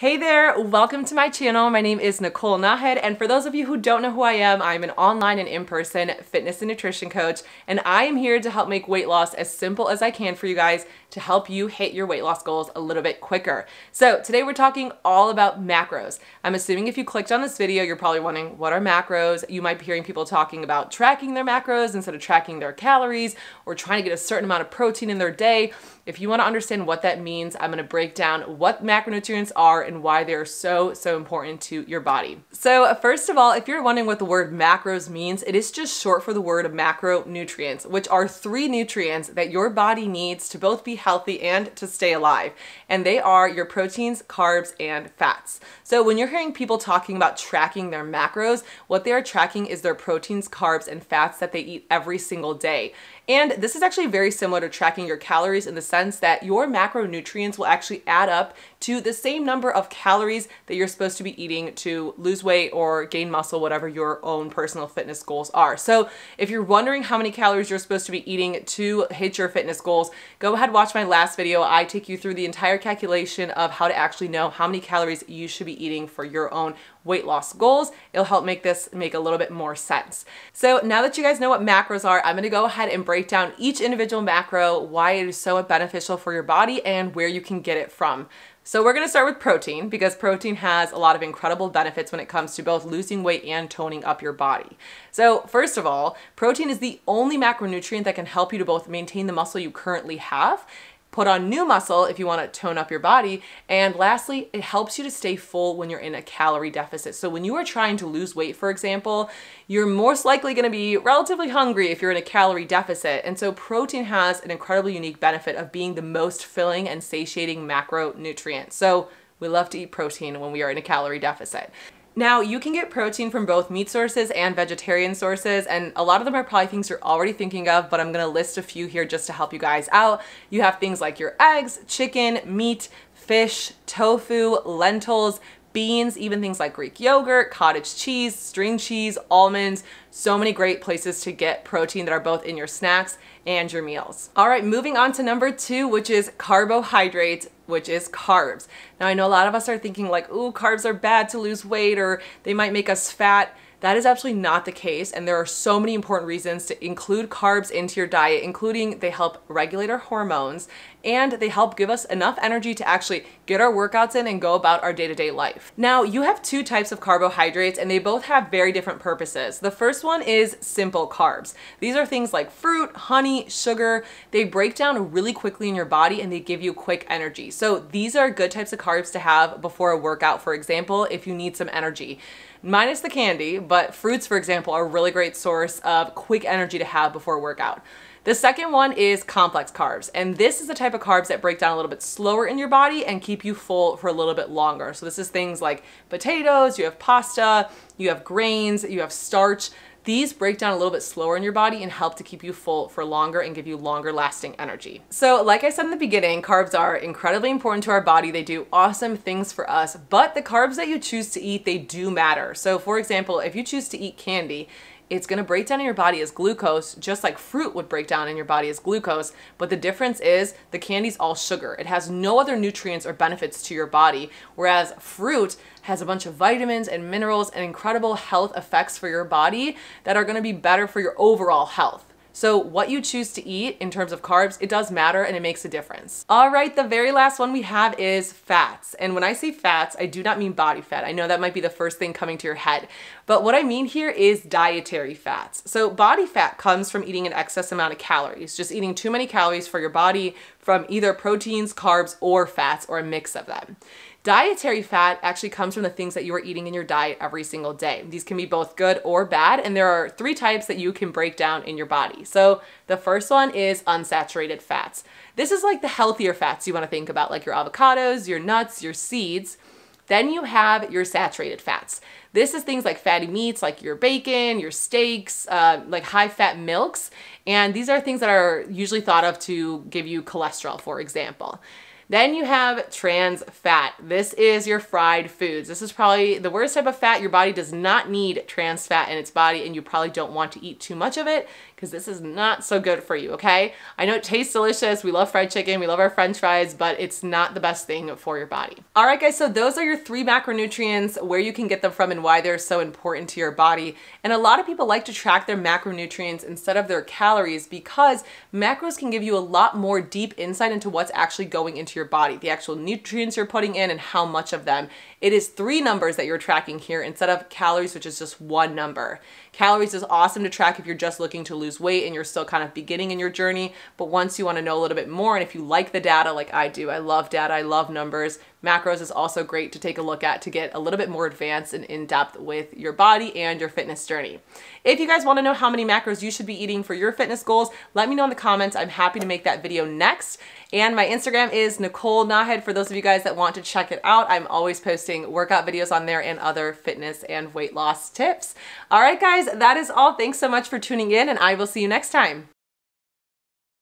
Hey there, welcome to my channel. My name is Nicole Nahed, and for those of you who don't know who I am, I'm an online and in-person fitness and nutrition coach, and I am here to help make weight loss as simple as I can for you guys to help you hit your weight loss goals a little bit quicker. So today we're talking all about macros. I'm assuming if you clicked on this video, you're probably wondering, what are macros? You might be hearing people talking about tracking their macros instead of tracking their calories or trying to get a certain amount of protein in their day. If you wanna understand what that means, I'm gonna break down what macronutrients are and why they're so, so important to your body. So first of all, if you're wondering what the word macros means, it is just short for the word macronutrients, which are three nutrients that your body needs to both be healthy and to stay alive. And they are your proteins, carbs, and fats. So when you're hearing people talking about tracking their macros, what they are tracking is their proteins, carbs, and fats that they eat every single day. And this is actually very similar to tracking your calories in the sense that your macronutrients will actually add up to the same number of calories that you're supposed to be eating to lose weight or gain muscle, whatever your own personal fitness goals are. So if you're wondering how many calories you're supposed to be eating to hit your fitness goals, go ahead watch my last video. I take you through the entire calculation of how to actually know how many calories you should be eating for your own weight loss goals. It'll help make this make a little bit more sense. So now that you guys know what macros are, I'm gonna go ahead and break down each individual macro, why it is so beneficial for your body, and where you can get it from. So we're gonna start with protein because protein has a lot of incredible benefits when it comes to both losing weight and toning up your body. So first of all, protein is the only macronutrient that can help you to both maintain the muscle you currently have put on new muscle if you want to tone up your body. And lastly, it helps you to stay full when you're in a calorie deficit. So when you are trying to lose weight, for example, you're most likely going to be relatively hungry if you're in a calorie deficit. And so protein has an incredibly unique benefit of being the most filling and satiating macronutrient. So we love to eat protein when we are in a calorie deficit. Now, you can get protein from both meat sources and vegetarian sources, and a lot of them are probably things you're already thinking of, but I'm gonna list a few here just to help you guys out. You have things like your eggs, chicken, meat, fish, tofu, lentils, beans, even things like Greek yogurt, cottage cheese, string cheese, almonds, so many great places to get protein that are both in your snacks and your meals. All right, moving on to number two, which is carbohydrates, which is carbs. Now I know a lot of us are thinking like, ooh, carbs are bad to lose weight or they might make us fat. That is absolutely not the case, and there are so many important reasons to include carbs into your diet, including they help regulate our hormones and they help give us enough energy to actually get our workouts in and go about our day-to-day -day life. Now, you have two types of carbohydrates and they both have very different purposes. The first one is simple carbs. These are things like fruit, honey, sugar. They break down really quickly in your body and they give you quick energy. So these are good types of carbs to have before a workout, for example, if you need some energy minus the candy, but fruits, for example, are a really great source of quick energy to have before a workout. The second one is complex carbs, and this is the type type of carbs that break down a little bit slower in your body and keep you full for a little bit longer. So this is things like potatoes, you have pasta, you have grains, you have starch. These break down a little bit slower in your body and help to keep you full for longer and give you longer lasting energy. So like I said in the beginning, carbs are incredibly important to our body. They do awesome things for us, but the carbs that you choose to eat, they do matter. So for example, if you choose to eat candy, it's going to break down in your body as glucose, just like fruit would break down in your body as glucose. But the difference is the candy's all sugar. It has no other nutrients or benefits to your body, whereas fruit has a bunch of vitamins and minerals and incredible health effects for your body that are going to be better for your overall health. So what you choose to eat in terms of carbs, it does matter and it makes a difference. All right, the very last one we have is fats. And when I say fats, I do not mean body fat. I know that might be the first thing coming to your head, but what I mean here is dietary fats. So body fat comes from eating an excess amount of calories, just eating too many calories for your body from either proteins, carbs, or fats, or a mix of them. Dietary fat actually comes from the things that you are eating in your diet every single day. These can be both good or bad, and there are three types that you can break down in your body. So the first one is unsaturated fats. This is like the healthier fats you wanna think about, like your avocados, your nuts, your seeds. Then you have your saturated fats. This is things like fatty meats, like your bacon, your steaks, uh, like high fat milks. And these are things that are usually thought of to give you cholesterol, for example. Then you have trans fat. This is your fried foods. This is probably the worst type of fat. Your body does not need trans fat in its body and you probably don't want to eat too much of it because this is not so good for you, okay? I know it tastes delicious. We love fried chicken. We love our french fries, but it's not the best thing for your body. All right, guys, so those are your three macronutrients, where you can get them from and why they're so important to your body. And a lot of people like to track their macronutrients instead of their calories because macros can give you a lot more deep insight into what's actually going into your body, the actual nutrients you're putting in and how much of them. It is three numbers that you're tracking here instead of calories, which is just one number. Calories is awesome to track if you're just looking to lose weight and you're still kind of beginning in your journey. But once you want to know a little bit more and if you like the data like I do, I love data, I love numbers, Macros is also great to take a look at to get a little bit more advanced and in depth with your body and your fitness journey. If you guys wanna know how many macros you should be eating for your fitness goals, let me know in the comments. I'm happy to make that video next. And my Instagram is Nicole Nahed for those of you guys that want to check it out. I'm always posting workout videos on there and other fitness and weight loss tips. All right, guys, that is all. Thanks so much for tuning in and I will see you next time.